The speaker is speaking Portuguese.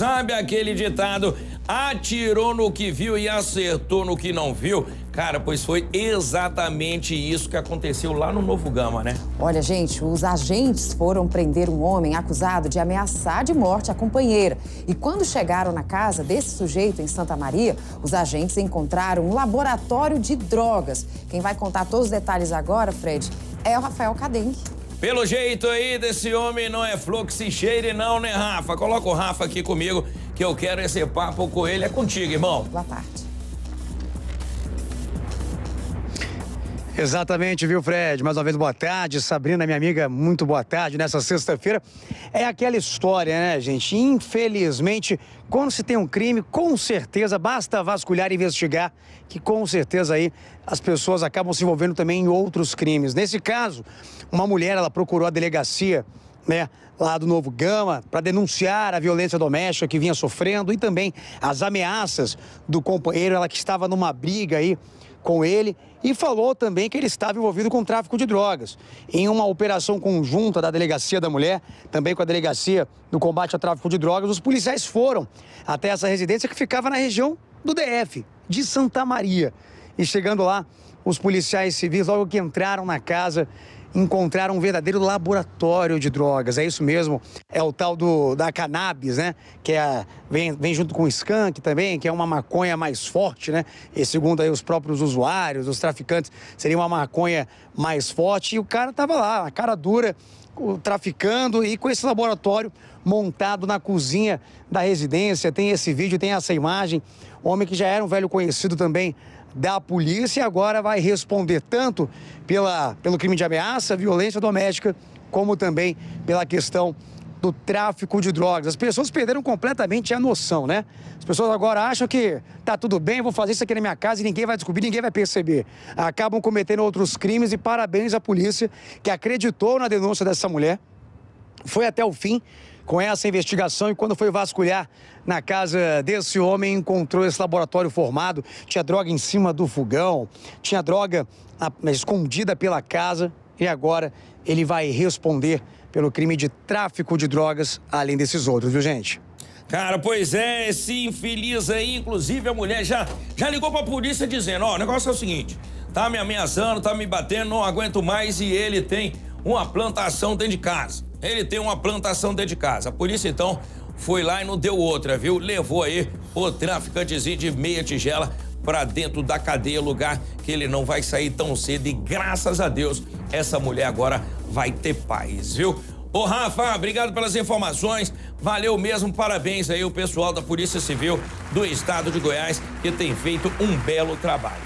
Sabe aquele ditado? Atirou no que viu e acertou no que não viu? Cara, pois foi exatamente isso que aconteceu lá no Novo Gama, né? Olha, gente, os agentes foram prender um homem acusado de ameaçar de morte a companheira. E quando chegaram na casa desse sujeito em Santa Maria, os agentes encontraram um laboratório de drogas. Quem vai contar todos os detalhes agora, Fred, é o Rafael Cadenque. Pelo jeito aí desse homem não é fluxo e se cheire não, né, Rafa? Coloca o Rafa aqui comigo que eu quero esse papo com ele. É contigo, irmão. Boa tarde. Exatamente, viu, Fred? Mais uma vez, boa tarde. Sabrina, minha amiga, muito boa tarde nessa sexta-feira. É aquela história, né, gente? Infelizmente, quando se tem um crime, com certeza, basta vasculhar e investigar, que com certeza aí as pessoas acabam se envolvendo também em outros crimes. Nesse caso, uma mulher, ela procurou a delegacia né, lá do Novo Gama, para denunciar a violência doméstica que vinha sofrendo e também as ameaças do companheiro, ela que estava numa briga aí com ele e falou também que ele estava envolvido com tráfico de drogas. Em uma operação conjunta da Delegacia da Mulher, também com a Delegacia do Combate ao Tráfico de Drogas, os policiais foram até essa residência que ficava na região do DF, de Santa Maria. E chegando lá, os policiais civis, logo que entraram na casa, encontraram um verdadeiro laboratório de drogas. É isso mesmo, é o tal do, da cannabis, né? Que é, vem, vem junto com o skunk também, que é uma maconha mais forte, né? E segundo aí os próprios usuários, os traficantes, seria uma maconha mais forte. E o cara tava lá, a cara dura, traficando e com esse laboratório montado na cozinha da residência. Tem esse vídeo, tem essa imagem. Homem que já era um velho conhecido também da polícia e agora vai responder tanto pela, pelo crime de ameaça essa violência doméstica, como também pela questão do tráfico de drogas. As pessoas perderam completamente a noção, né? As pessoas agora acham que tá tudo bem, vou fazer isso aqui na minha casa e ninguém vai descobrir, ninguém vai perceber. Acabam cometendo outros crimes e parabéns à polícia que acreditou na denúncia dessa mulher. Foi até o fim com essa investigação e quando foi vasculhar na casa desse homem, encontrou esse laboratório formado, tinha droga em cima do fogão, tinha droga escondida pela casa, e agora ele vai responder pelo crime de tráfico de drogas, além desses outros, viu, gente? Cara, pois é, esse infeliz aí, inclusive a mulher já, já ligou pra polícia dizendo, ó, oh, o negócio é o seguinte, tá me ameaçando, tá me batendo, não aguento mais e ele tem uma plantação dentro de casa. Ele tem uma plantação dentro de casa. A polícia, então, foi lá e não deu outra, viu? Levou aí o traficantezinho de meia tigela para dentro da cadeia, lugar que ele não vai sair tão cedo. E graças a Deus, essa mulher agora vai ter paz, viu? Ô Rafa, obrigado pelas informações. Valeu mesmo, parabéns aí o pessoal da Polícia Civil do Estado de Goiás que tem feito um belo trabalho.